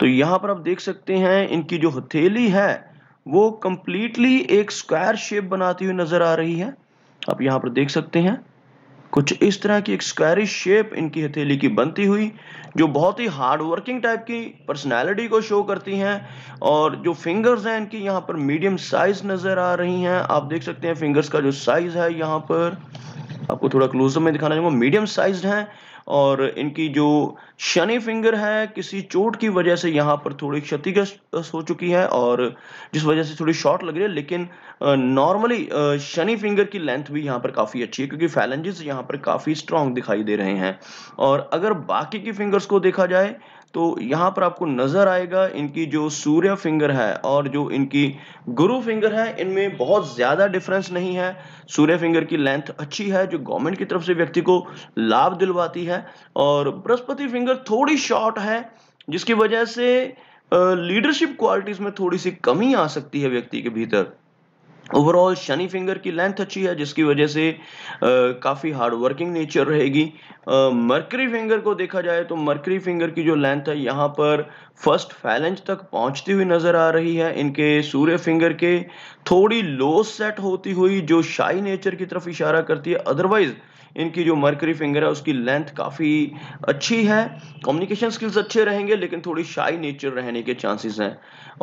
तो यहाँ पर आप देख सकते हैं इनकी जो हथेली है वो कंप्लीटली एक स्क्वायर शेप बनाती हुई नजर आ रही है आप यहाँ पर देख सकते हैं कुछ इस तरह की एक स्क्वायरिश शेप इनकी हथेली की बनती हुई जो बहुत ही हार्ड वर्किंग टाइप की पर्सनालिटी को शो करती हैं और जो फिंगर्स हैं इनकी यहाँ पर मीडियम साइज नज़र आ रही हैं आप देख सकते हैं फिंगर्स का जो साइज है यहाँ पर आपको थोड़ा क्लोजअप तो में दिखाना चाहूंगा मीडियम साइज हैं और इनकी जो शनि फिंगर है किसी चोट की वजह से यहाँ पर थोड़ी क्षतिग्रस्त हो चुकी है और जिस वजह से थोड़ी शॉर्ट लग रही है लेकिन नॉर्मली शनि फिंगर की लेंथ भी यहाँ पर काफ़ी अच्छी है क्योंकि फैलेंजेस यहाँ पर काफ़ी स्ट्रांग दिखाई दे रहे हैं और अगर बाकी की फिंगर्स को देखा जाए तो यहाँ पर आपको नज़र आएगा इनकी जो सूर्य फिंगर है और जो इनकी गुरु फिंगर है इनमें बहुत ज़्यादा डिफरेंस नहीं है सूर्य फिंगर की लेंथ अच्छी है जो गवर्नमेंट की तरफ से व्यक्ति को लाभ दिलवाती है और बृहस्पति फिंगर थोड़ी शॉर्ट है जिसकी वजह से लीडरशिप क्वालिटीज़ में थोड़ी सी कमी आ सकती है व्यक्ति के भीतर ओवरऑल शनि फिंगर की लेंथ अच्छी है जिसकी वजह से काफ़ी हार्ड वर्किंग नेचर रहेगी मर्करी फिंगर को देखा जाए तो मर्करी फिंगर की जो लेंथ है यहाँ पर फर्स्ट फैलेंज तक पहुंचती हुई नज़र आ रही है इनके सूर्य फिंगर के थोड़ी लो सेट होती हुई जो शाही नेचर की तरफ इशारा करती है अदरवाइज़ इनकी जो मर्करी फिंगर है उसकी लेंथ काफ़ी अच्छी है कम्युनिकेशन स्किल्स अच्छे रहेंगे लेकिन थोड़ी शाई नेचर रहने के चांसेस हैं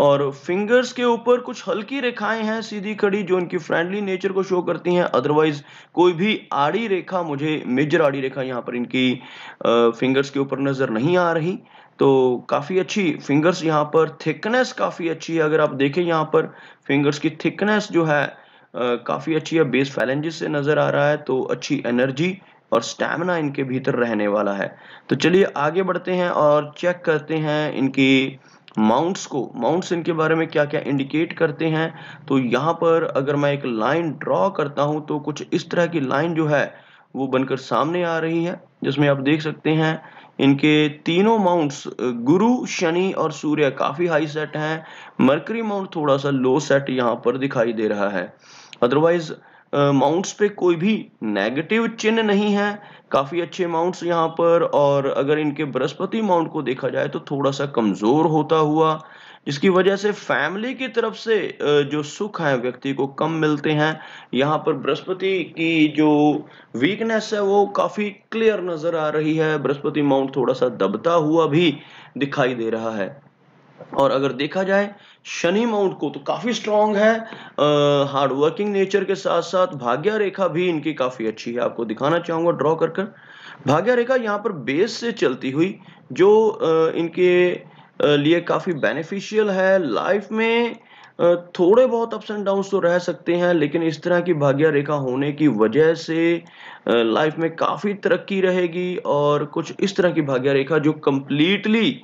और फिंगर्स के ऊपर कुछ हल्की रेखाएं हैं सीधी खड़ी जो इनकी फ्रेंडली नेचर को शो करती हैं अदरवाइज कोई भी आड़ी रेखा मुझे मेजर आड़ी रेखा यहाँ पर इनकी फिंगर्स के ऊपर नज़र नहीं आ रही तो काफ़ी अच्छी फिंगर्स यहाँ पर थिकनेस काफ़ी अच्छी है अगर आप देखें यहाँ पर फिंगर्स की थिकनेस जो है काफ़ी अच्छी है बेस फैलेंजेस से नज़र आ रहा है तो अच्छी एनर्जी और स्टैमिना इनके भीतर रहने वाला है तो चलिए आगे बढ़ते हैं और चेक करते हैं इनकी माउंट्स को माउंट्स इनके बारे में क्या क्या इंडिकेट करते हैं तो यहाँ पर अगर मैं एक लाइन ड्रॉ करता हूँ तो कुछ इस तरह की लाइन जो है वो बनकर सामने आ रही है जिसमें आप देख सकते हैं इनके तीनों माउंट्स गुरु शनि और सूर्य काफ़ी हाई सेट हैं मरकरी माउंट थोड़ा सा लो सेट यहाँ पर दिखाई दे रहा है अदरवाइज माउंट्स uh, पे कोई भी नेगेटिव चिन्ह नहीं है काफ़ी अच्छे माउंट्स यहाँ पर और अगर इनके बृहस्पति माउंट को देखा जाए तो थोड़ा सा कमज़ोर होता हुआ जिसकी वजह से फैमिली की तरफ से uh, जो सुख है व्यक्ति को कम मिलते हैं यहाँ पर बृहस्पति की जो वीकनेस है वो काफ़ी क्लियर नज़र आ रही है बृहस्पति माउंट थोड़ा सा दबता हुआ भी दिखाई दे रहा है और अगर देखा जाए शनि माउंट को तो काफ़ी स्ट्रांग है वर्किंग नेचर के साथ साथ भाग्य रेखा भी इनकी काफ़ी अच्छी है आपको दिखाना चाहूंगा ड्रॉ कर कर भाग्य रेखा यहाँ पर बेस से चलती हुई जो आ, इनके लिए काफ़ी बेनिफिशियल है लाइफ में आ, थोड़े बहुत अप्स एंड डाउन तो रह सकते हैं लेकिन इस तरह की भाग्य रेखा होने की वजह से लाइफ में काफ़ी तरक्की रहेगी और कुछ इस तरह की भाग्य रेखा जो कम्प्लीटली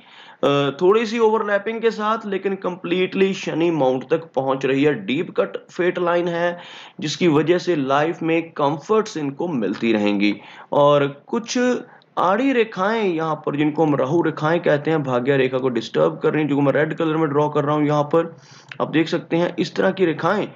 थोड़ी सी ओवरलैपिंग के साथ लेकिन कंप्लीटली शनि माउंट तक पहुंच रही है डीप कट फेट लाइन है जिसकी वजह से लाइफ में कंफर्ट्स इनको मिलती रहेंगी और कुछ आड़ी रेखाएं यहाँ पर जिनको हम राहु रेखाएं कहते हैं भाग्य रेखा को डिस्टर्ब कर रही हैं जो मैं रेड कलर में ड्रॉ कर रहा हूँ यहाँ पर आप देख सकते हैं इस तरह की रेखाएं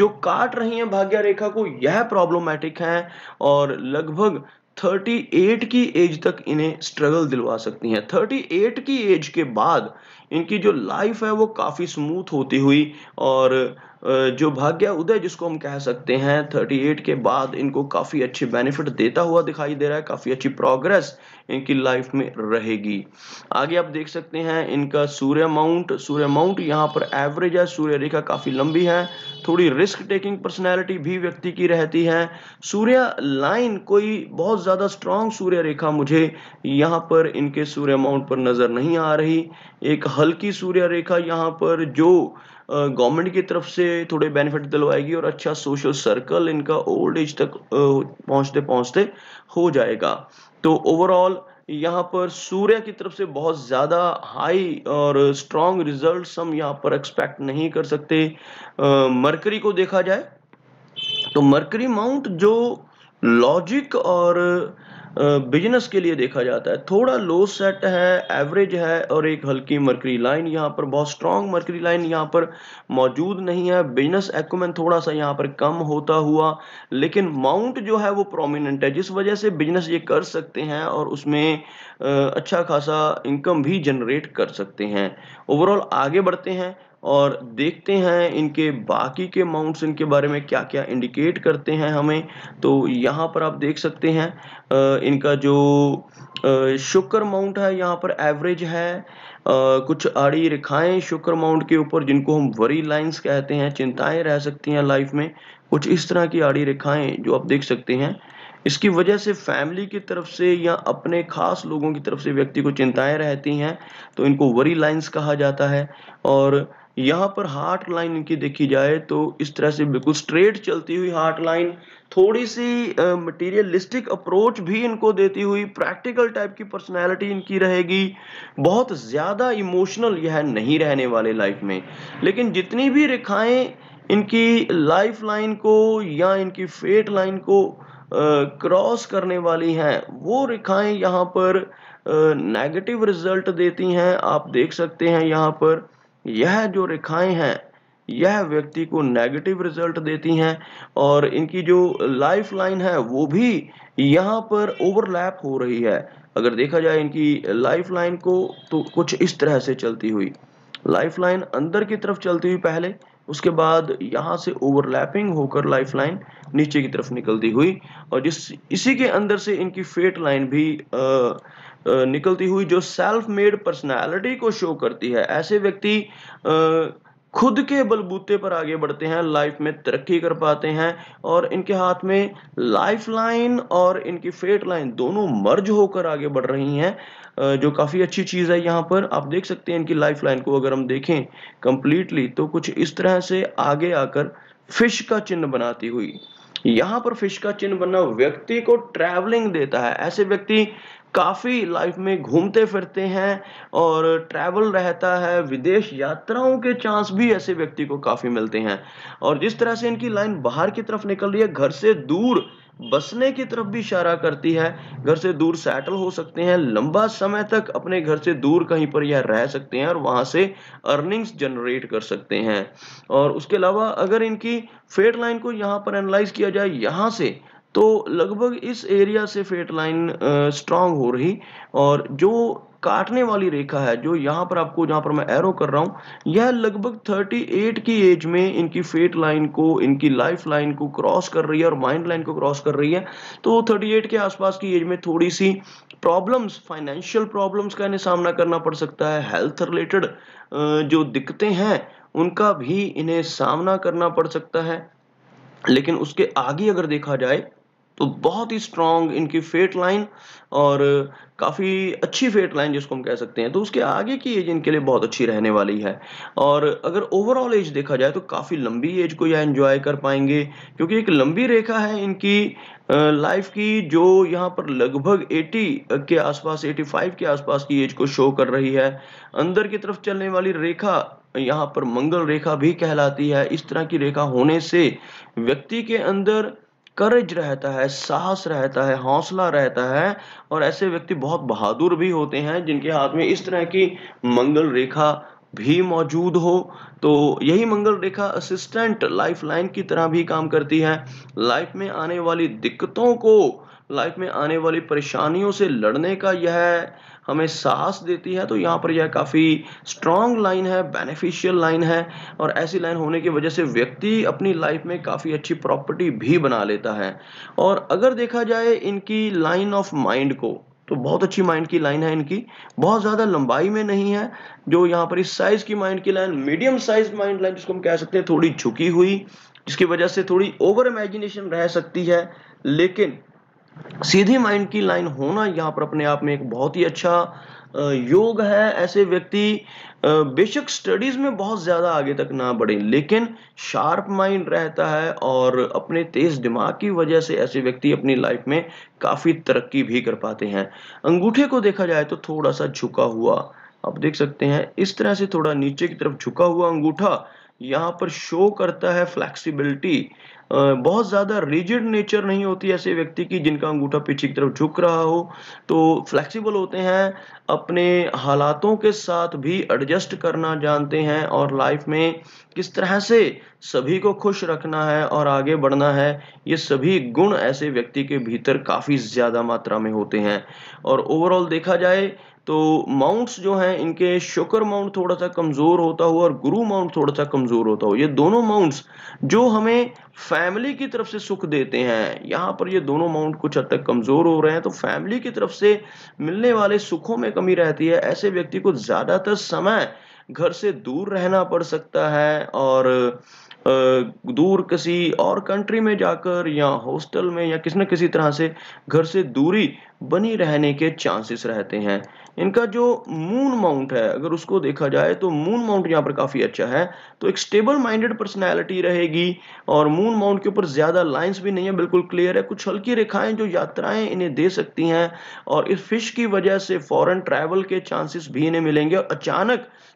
जो काट रही हैं भाग्य रेखा को यह प्रॉब्लमेटिक है और लगभग 38 की एज तक इन्हें स्ट्रगल दिलवा सकती हैं 38 की एज के बाद इनकी जो लाइफ है वो काफ़ी स्मूथ होती हुई और जो भाग्य उदय जिसको हम कह सकते हैं 38 के बाद इनको काफ़ी अच्छे बेनिफिट देता हुआ दिखाई दे रहा है काफ़ी अच्छी प्रोग्रेस इनकी लाइफ में रहेगी आगे आप देख सकते हैं इनका सूर्य माउंट सूर्य माउंट यहाँ पर एवरेज है सूर्य रेखा काफ़ी लंबी है थोड़ी रिस्क टेकिंग पर्सनैलिटी भी व्यक्ति की रहती है सूर्य लाइन कोई बहुत ज़्यादा स्ट्रॉन्ग सूर्य रेखा मुझे यहाँ पर इनके सूर्य माउंट पर नज़र नहीं आ रही एक हल्की सूर्य रेखा यहाँ पर जो गवर्नमेंट की तरफ से थोड़े बेनिफिट दिलवाएगी और अच्छा सोशल सर्कल इनका ओल्ड एज तक पहुंचते पहुंचते हो जाएगा तो ओवरऑल यहाँ पर सूर्य की तरफ से बहुत ज़्यादा हाई और स्ट्रॉन्ग रिजल्ट हम यहाँ पर एक्सपेक्ट नहीं कर सकते मरकरी को देखा जाए तो मरकरी माउंट जो लॉजिक और बिजनेस के लिए देखा जाता है थोड़ा लो सेट है एवरेज है और एक हल्की मर्करी लाइन यहाँ पर बहुत स्ट्रॉन्ग मर्करी लाइन यहाँ पर मौजूद नहीं है बिजनेस एक्मेंट थोड़ा सा यहाँ पर कम होता हुआ लेकिन माउंट जो है वो प्रोमिनेंट है जिस वजह से बिजनेस ये कर सकते हैं और उसमें अच्छा खासा इनकम भी जनरेट कर सकते हैं ओवरऑल आगे बढ़ते हैं और देखते हैं इनके बाकी के माउंट्स इनके बारे में क्या क्या इंडिकेट करते हैं हमें तो यहाँ पर आप देख सकते हैं इनका जो शुक्र माउंट है यहाँ पर एवरेज है कुछ आड़ी रेखाएं शुक्र माउंट के ऊपर जिनको हम वरी लाइंस कहते हैं चिंताएं रह सकती हैं लाइफ में कुछ इस तरह की आड़ी रेखाएं जो आप देख सकते हैं इसकी वजह से फैमिली की तरफ से या अपने खास लोगों की तरफ से व्यक्ति को चिंताएं रहती हैं तो इनको वरी लाइंस कहा जाता है और यहाँ पर हार्ट लाइन इनकी देखी जाए तो इस तरह से बिल्कुल स्ट्रेट चलती हुई हार्ट लाइन थोड़ी सी मटेरियलिस्टिक uh, अप्रोच भी इनको देती हुई प्रैक्टिकल टाइप की पर्सनैलिटी इनकी रहेगी बहुत ज़्यादा इमोशनल यह नहीं रहने वाले लाइफ में लेकिन जितनी भी रेखाएं इनकी लाइफ लाइन को या इनकी फेट लाइन को क्रॉस uh, करने वाली हैं वो रेखाएं यहाँ पर नेगेटिव uh, रिजल्ट देती हैं आप देख सकते हैं यहाँ पर यह जो रेखाएं हैं यह व्यक्ति को नेगेटिव रिजल्ट देती हैं और इनकी जो लाइफ लाइन है वो भी यहाँ पर ओवरलैप हो रही है अगर देखा जाए इनकी लाइफ लाइन को तो कुछ इस तरह से चलती हुई लाइफ लाइन अंदर की तरफ चलती हुई पहले उसके बाद यहाँ से ओवरलैपिंग होकर लाइफ लाइन नीचे की तरफ निकलती हुई और जिस इसी के अंदर से इनकी फेट लाइन भी आ, निकलती हुई जो सेल्फ मेड पर्सनैलिटी को शो करती है ऐसे व्यक्ति खुद के बलबूते पर आगे बढ़ते हैं लाइफ में तरक्की कर पाते हैं और इनके हाथ में लाइफ लाइन और इनकी फेट लाइन दोनों मर्ज होकर आगे बढ़ रही हैं जो काफ़ी अच्छी चीज़ है यहाँ पर आप देख सकते हैं इनकी लाइफ लाइन को अगर हम देखें कंप्लीटली तो कुछ इस तरह से आगे आकर फिश का चिन्ह बनाती हुई यहाँ पर फिश का चिन्ह बनना व्यक्ति को ट्रैवलिंग देता है ऐसे व्यक्ति काफ़ी लाइफ में घूमते फिरते हैं और ट्रैवल रहता है विदेश यात्राओं के चांस भी ऐसे व्यक्ति को काफ़ी मिलते हैं और जिस तरह से इनकी लाइन बाहर की तरफ निकल रही है घर से दूर बसने की तरफ भी इशारा करती है घर से दूर सेटल हो सकते हैं लंबा समय तक अपने घर से दूर कहीं पर यह रह सकते हैं और वहां से अर्निंग्स जनरेट कर सकते हैं और उसके अलावा अगर इनकी फेड लाइन को यहाँ पर एनालाइज किया जाए यहाँ से तो लगभग इस एरिया से फेट लाइन स्ट्रांग हो रही और जो काटने वाली रेखा है जो यहाँ पर आपको जहां पर मैं एरो कर रहा हूं यह लगभग 38 की एज में इनकी फेट लाइन को इनकी लाइफ लाइन को क्रॉस कर रही है और माइंड लाइन को क्रॉस कर रही है तो 38 के आसपास की एज में थोड़ी सी प्रॉब्लम्स फाइनेंशियल प्रॉब्लम्स का इन्हें सामना करना पड़ सकता है हेल्थ रिलेटेड जो दिक्कतें हैं उनका भी इन्हें सामना करना पड़ सकता है लेकिन उसके आगे अगर देखा जाए तो बहुत ही स्ट्रांग इनकी फेट लाइन और काफ़ी अच्छी फेट लाइन जिसको हम कह सकते हैं तो उसके आगे की एज इनके लिए बहुत अच्छी रहने वाली है और अगर ओवरऑल एज देखा जाए तो काफ़ी लंबी एज को यह एंजॉय कर पाएंगे क्योंकि एक लंबी रेखा है इनकी लाइफ की जो यहाँ पर लगभग 80 के आसपास 85 के आसपास की एज को शो कर रही है अंदर की तरफ चलने वाली रेखा यहाँ पर मंगल रेखा भी कहलाती है इस तरह की रेखा होने से व्यक्ति के अंदर करेज रहता है साहस रहता है हौसला रहता है और ऐसे व्यक्ति बहुत बहादुर भी होते हैं जिनके हाथ में इस तरह की मंगल रेखा भी मौजूद हो तो यही मंगल रेखा असिस्टेंट लाइफ लाइन की तरह भी काम करती है लाइफ में आने वाली दिक्कतों को लाइफ में आने वाली परेशानियों से लड़ने का यह हमें साहस देती है तो यहाँ पर यह काफ़ी स्ट्रॉन्ग लाइन है बेनिफिशियल लाइन है और ऐसी लाइन होने की वजह से व्यक्ति अपनी लाइफ में काफ़ी अच्छी प्रॉपर्टी भी बना लेता है और अगर देखा जाए इनकी लाइन ऑफ माइंड को तो बहुत अच्छी माइंड की लाइन है इनकी बहुत ज़्यादा लंबाई में नहीं है जो यहाँ पर इस साइज़ की माइंड की line medium size mind line जिसको हम कह सकते हैं थोड़ी झुकी हुई जिसकी वजह से थोड़ी ओवर इमेजिनेशन रह सकती है लेकिन सीधी माइंड की लाइन होना यहाँ पर अपने आप में एक बहुत ही अच्छा योग है ऐसे व्यक्ति बेशक स्टडीज में बहुत ज्यादा आगे तक ना बढ़े लेकिन शार्प माइंड रहता है और अपने तेज दिमाग की वजह से ऐसे व्यक्ति अपनी लाइफ में काफी तरक्की भी कर पाते हैं अंगूठे को देखा जाए तो थोड़ा सा झुका हुआ आप देख सकते हैं इस तरह से थोड़ा नीचे की तरफ झुका हुआ अंगूठा यहाँ पर शो करता है फ्लैक्सिबिलिटी बहुत ज़्यादा रिजिड नेचर नहीं होती ऐसे व्यक्ति की जिनका अंगूठा पीछे की तरफ झुक रहा हो तो फ्लेक्सिबल होते हैं अपने हालातों के साथ भी एडजस्ट करना जानते हैं और लाइफ में किस तरह से सभी को खुश रखना है और आगे बढ़ना है ये सभी गुण ऐसे व्यक्ति के भीतर काफ़ी ज़्यादा मात्रा में होते हैं और ओवरऑल देखा जाए तो माउंट्स जो हैं इनके शुक्र माउंट थोड़ा सा कमज़ोर होता हो और गुरु माउंट थोड़ा सा कमज़ोर होता हो ये दोनों माउंट्स जो हमें फैमिली की तरफ से सुख देते हैं यहाँ पर ये दोनों माउंट कुछ हद तक कमज़ोर हो रहे हैं तो फैमिली की तरफ से मिलने वाले सुखों में कमी रहती है ऐसे व्यक्ति को ज़्यादातर समय घर से दूर रहना पड़ सकता है और दूर किसी और कंट्री में जाकर या हॉस्टल में या किसी न किसी तरह से घर से दूरी बनी रहने के चांसेस रहते हैं इनका जो मून माउंट है अगर उसको देखा जाए तो मून माउंट यहाँ पर काफ़ी अच्छा है तो एक स्टेबल माइंडेड पर्सनैलिटी रहेगी और मून माउंट के ऊपर ज़्यादा लाइंस भी नहीं है बिल्कुल क्लियर है कुछ हल्की रेखाएं जो यात्राएं इन्हें दे सकती हैं और इस फिश की वजह से फॉरेन ट्रैवल के चांसेस भी इन्हें मिलेंगे और अचानक